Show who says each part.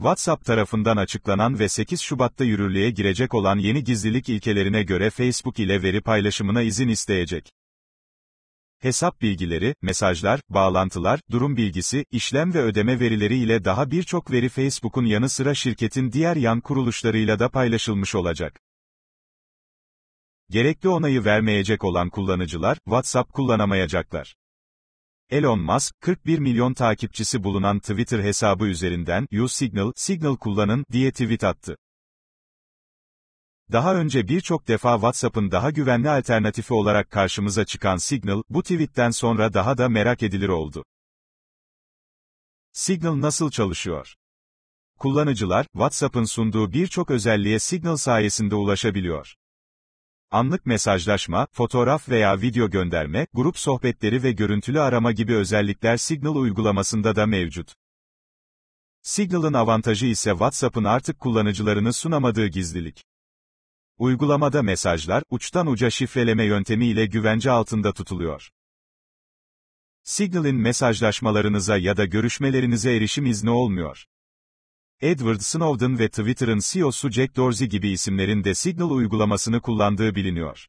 Speaker 1: WhatsApp tarafından açıklanan ve 8 Şubat'ta yürürlüğe girecek olan yeni gizlilik ilkelerine göre Facebook ile veri paylaşımına izin isteyecek. Hesap bilgileri, mesajlar, bağlantılar, durum bilgisi, işlem ve ödeme verileri ile daha birçok veri Facebook'un yanı sıra şirketin diğer yan kuruluşlarıyla da paylaşılmış olacak. Gerekli onayı vermeyecek olan kullanıcılar, WhatsApp kullanamayacaklar. Elon Musk, 41 milyon takipçisi bulunan Twitter hesabı üzerinden "YouSignal, Signal kullanın" diye tweet attı. Daha önce birçok defa WhatsApp'ın daha güvenli alternatifi olarak karşımıza çıkan Signal, bu tweetten sonra daha da merak edilir oldu. Signal nasıl çalışıyor? Kullanıcılar, WhatsApp'ın sunduğu birçok özelliğe Signal sayesinde ulaşabiliyor. Anlık mesajlaşma, fotoğraf veya video gönderme, grup sohbetleri ve görüntülü arama gibi özellikler Signal uygulamasında da mevcut. Signal'ın avantajı ise WhatsApp'ın artık kullanıcılarını sunamadığı gizlilik. Uygulamada mesajlar, uçtan uca şifreleme yöntemiyle güvence altında tutuluyor. Signal'in mesajlaşmalarınıza ya da görüşmelerinize erişim izni olmuyor. Edward Snowden ve Twitter'ın CEO'su Jack Dorsey gibi isimlerin de Signal uygulamasını kullandığı biliniyor.